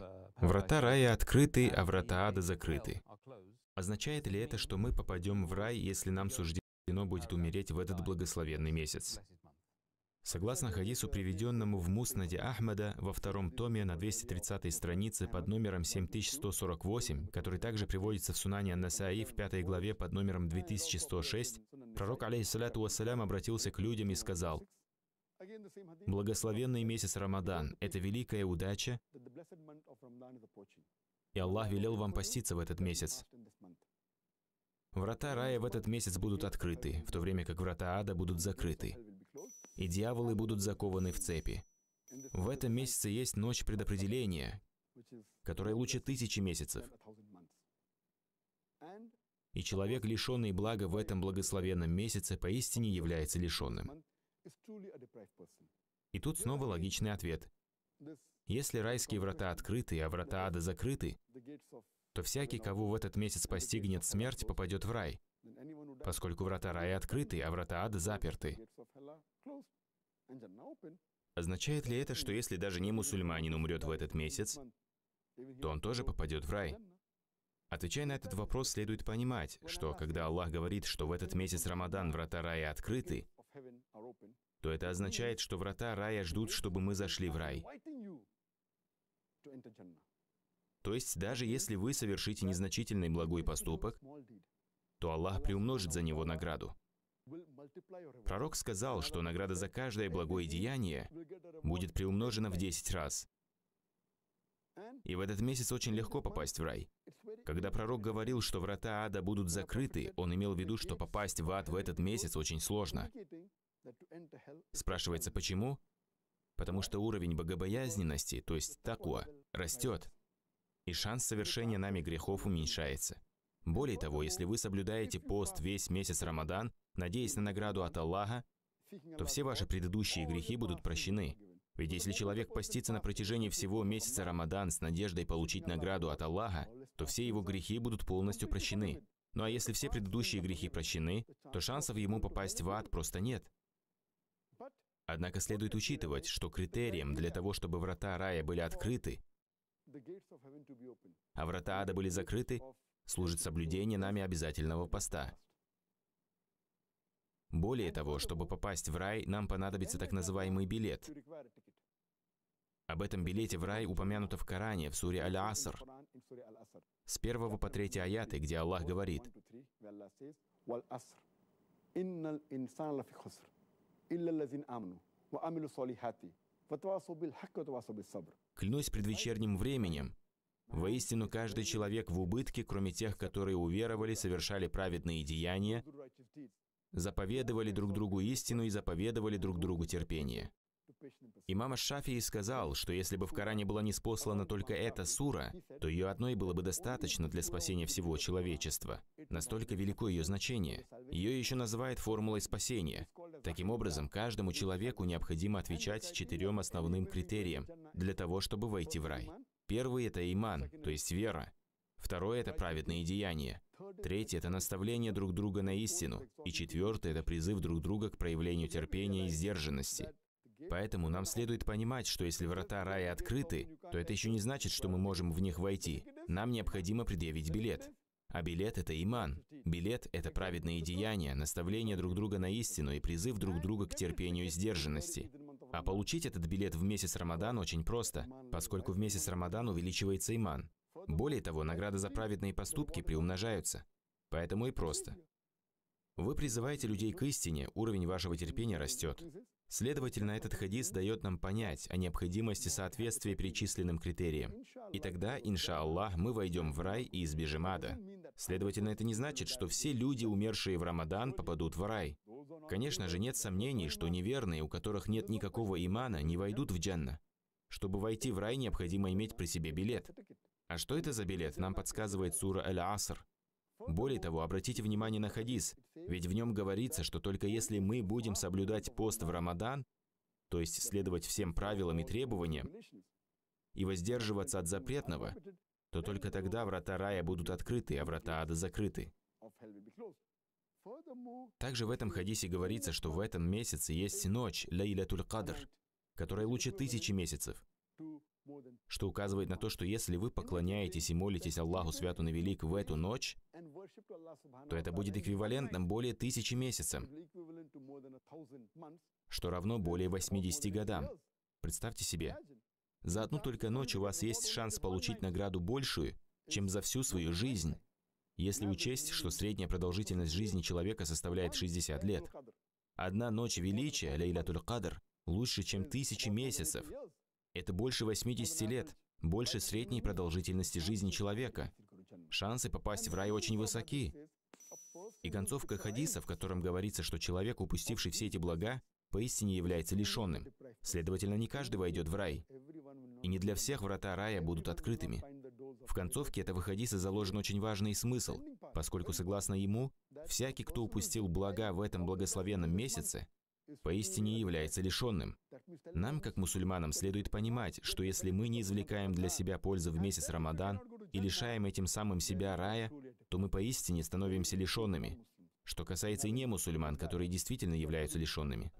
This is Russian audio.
Э, врата рая открыты, а врата ада закрыты. А Означает ли это, что мы попадем в рай, если нам суждено будет умереть в этот благословенный месяц? Согласно хадису, э, приведенному в Муснаде Ахмада во втором томе на 230 странице под номером 7148, который также приводится в Сунане Ан-Насаи в пятой главе под номером 2106, пророк, алейхиссалату вассалям, обратился к людям и сказал, Благословенный месяц Рамадан – это великая удача, и Аллах велел вам поститься в этот месяц. Врата рая в этот месяц будут открыты, в то время как врата ада будут закрыты, и дьяволы будут закованы в цепи. В этом месяце есть ночь предопределения, которая лучше тысячи месяцев. И человек, лишенный блага в этом благословенном месяце, поистине является лишенным. И тут снова логичный ответ. Если райские врата открыты, а врата ада закрыты, то всякий, кого в этот месяц постигнет смерть, попадет в рай, поскольку врата рая открыты, а врата ада заперты. Означает ли это, что если даже не мусульманин умрет в этот месяц, то он тоже попадет в рай? Отвечая на этот вопрос, следует понимать, что когда Аллах говорит, что в этот месяц Рамадан врата рая открыты, то это означает, что врата рая ждут, чтобы мы зашли в рай. То есть даже если вы совершите незначительный благой поступок, то Аллах приумножит за него награду. Пророк сказал, что награда за каждое благое деяние будет приумножена в 10 раз. И в этот месяц очень легко попасть в рай. Когда пророк говорил, что врата ада будут закрыты, он имел в виду, что попасть в ад в этот месяц очень сложно. Спрашивается, почему? Потому что уровень богобоязненности, то есть такуа, растет, и шанс совершения нами грехов уменьшается. Более того, если вы соблюдаете пост весь месяц Рамадан, надеясь на награду от Аллаха, то все ваши предыдущие грехи будут прощены. Ведь если человек постится на протяжении всего месяца Рамадан с надеждой получить награду от Аллаха, то все его грехи будут полностью прощены. Ну а если все предыдущие грехи прощены, то шансов ему попасть в ад просто нет. Однако следует учитывать, что критерием для того, чтобы врата рая были открыты, а врата ада были закрыты, служит соблюдение нами обязательного поста. Более того, чтобы попасть в рай, нам понадобится так называемый билет. Об этом билете в рай упомянуто в Коране, в суре Аль-Аср, с 1 по 3 аяты, где Аллах говорит, Клянусь предвечерним временем. Воистину, каждый человек в убытке, кроме тех, которые уверовали, совершали праведные деяния, заповедовали друг другу истину и заповедовали друг другу терпение. Имам Шафии сказал, что если бы в Коране была неспослана только эта сура, то ее одной было бы достаточно для спасения всего человечества. Настолько велико ее значение. Ее еще называют формулой спасения. Таким образом, каждому человеку необходимо отвечать четырем основным критериям для того, чтобы войти в рай. Первый – это иман, то есть вера. Второе – это праведные деяния. Третье – это наставление друг друга на истину. И четвертое – это призыв друг друга к проявлению терпения и сдержанности. Поэтому нам следует понимать, что если врата рая открыты, то это еще не значит, что мы можем в них войти. Нам необходимо предъявить билет. А билет – это иман. Билет – это праведные деяния, наставление друг друга на истину и призыв друг друга к терпению и сдержанности. А получить этот билет в месяц Рамадан очень просто, поскольку в месяц Рамадан увеличивается иман. Более того, награды за праведные поступки приумножаются. Поэтому и просто. Вы призываете людей к истине, уровень вашего терпения растет. Следовательно, этот хадис дает нам понять о необходимости соответствия перечисленным критериям. И тогда, инша Аллах, мы войдем в рай и избежим ада. Следовательно, это не значит, что все люди, умершие в Рамадан, попадут в рай. Конечно же, нет сомнений, что неверные, у которых нет никакого имана, не войдут в джанна. Чтобы войти в рай, необходимо иметь при себе билет. А что это за билет, нам подсказывает сура Аль-Аср. Более того, обратите внимание на хадис, ведь в нем говорится, что только если мы будем соблюдать пост в Рамадан, то есть следовать всем правилам и требованиям, и воздерживаться от запретного, то только тогда врата рая будут открыты, а врата ада закрыты. Также в этом хадисе говорится, что в этом месяце есть ночь, Лейлятуль Кадр, которая лучше тысячи месяцев, что указывает на то, что если вы поклоняетесь и молитесь Аллаху Святому и Велик в эту ночь, то это будет эквивалентным более тысячи месяцам, что равно более 80 годам. Представьте себе, за одну только ночь у вас есть шанс получить награду большую, чем за всю свою жизнь, если учесть, что средняя продолжительность жизни человека составляет 60 лет. Одна ночь величия, Лейлятуль Кадр, лучше, чем тысячи месяцев. Это больше 80 лет, больше средней продолжительности жизни человека. Шансы попасть в рай очень высоки. И концовка хадиса, в котором говорится, что человек, упустивший все эти блага, поистине является лишенным. Следовательно, не каждый войдет в рай. И не для всех врата рая будут открытыми. В концовке этого хадиса заложен очень важный смысл, поскольку, согласно ему, всякий, кто упустил блага в этом благословенном месяце, поистине является лишенным. Нам, как мусульманам, следует понимать, что если мы не извлекаем для себя пользы в месяц Рамадан и лишаем этим самым себя рая, то мы поистине становимся лишенными. Что касается и не мусульман, которые действительно являются лишенными.